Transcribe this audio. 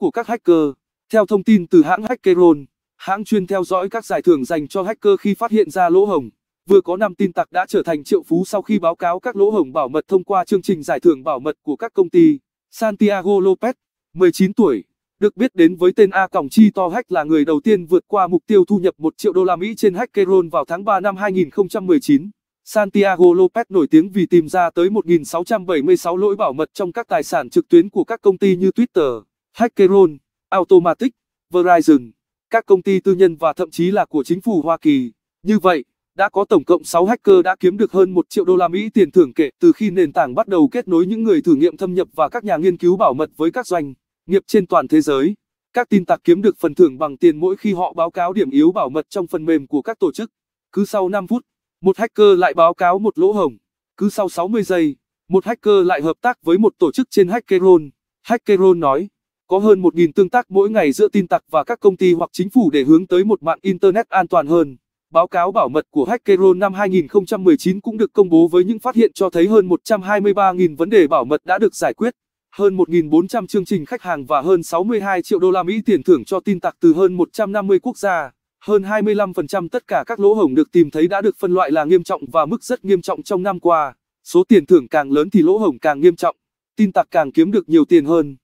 của các hacker. Theo thông tin từ hãng Hackeron, hãng chuyên theo dõi các giải thưởng dành cho hacker khi phát hiện ra lỗ hổng. Vừa có 5 tin tặc đã trở thành triệu phú sau khi báo cáo các lỗ hổng bảo mật thông qua chương trình giải thưởng bảo mật của các công ty. Santiago Lopez, 19 tuổi, được biết đến với tên A còng Chi To Hack là người đầu tiên vượt qua mục tiêu thu nhập 1 triệu đô la Mỹ trên Hackeron vào tháng 3 năm 2019. Santiago Lopez nổi tiếng vì tìm ra tới 1.676 lỗi bảo mật trong các tài sản trực tuyến của các công ty như Twitter. Hackeron, Automatic, Verizon, các công ty tư nhân và thậm chí là của chính phủ Hoa Kỳ. Như vậy, đã có tổng cộng 6 hacker đã kiếm được hơn 1 triệu đô la Mỹ tiền thưởng kể từ khi nền tảng bắt đầu kết nối những người thử nghiệm thâm nhập và các nhà nghiên cứu bảo mật với các doanh nghiệp trên toàn thế giới. Các tin tặc kiếm được phần thưởng bằng tiền mỗi khi họ báo cáo điểm yếu bảo mật trong phần mềm của các tổ chức. Cứ sau 5 phút, một hacker lại báo cáo một lỗ hổng. Cứ sau 60 giây, một hacker lại hợp tác với một tổ chức trên Hackerone. Hackerone nói có hơn 1.000 tương tác mỗi ngày giữa tin tặc và các công ty hoặc chính phủ để hướng tới một mạng Internet an toàn hơn. Báo cáo bảo mật của Hackeron năm 2019 cũng được công bố với những phát hiện cho thấy hơn 123.000 vấn đề bảo mật đã được giải quyết, hơn 1.400 chương trình khách hàng và hơn 62 triệu đô la Mỹ tiền thưởng cho tin tặc từ hơn 150 quốc gia. Hơn 25% tất cả các lỗ hổng được tìm thấy đã được phân loại là nghiêm trọng và mức rất nghiêm trọng trong năm qua. Số tiền thưởng càng lớn thì lỗ hổng càng nghiêm trọng, tin tặc càng kiếm được nhiều tiền hơn.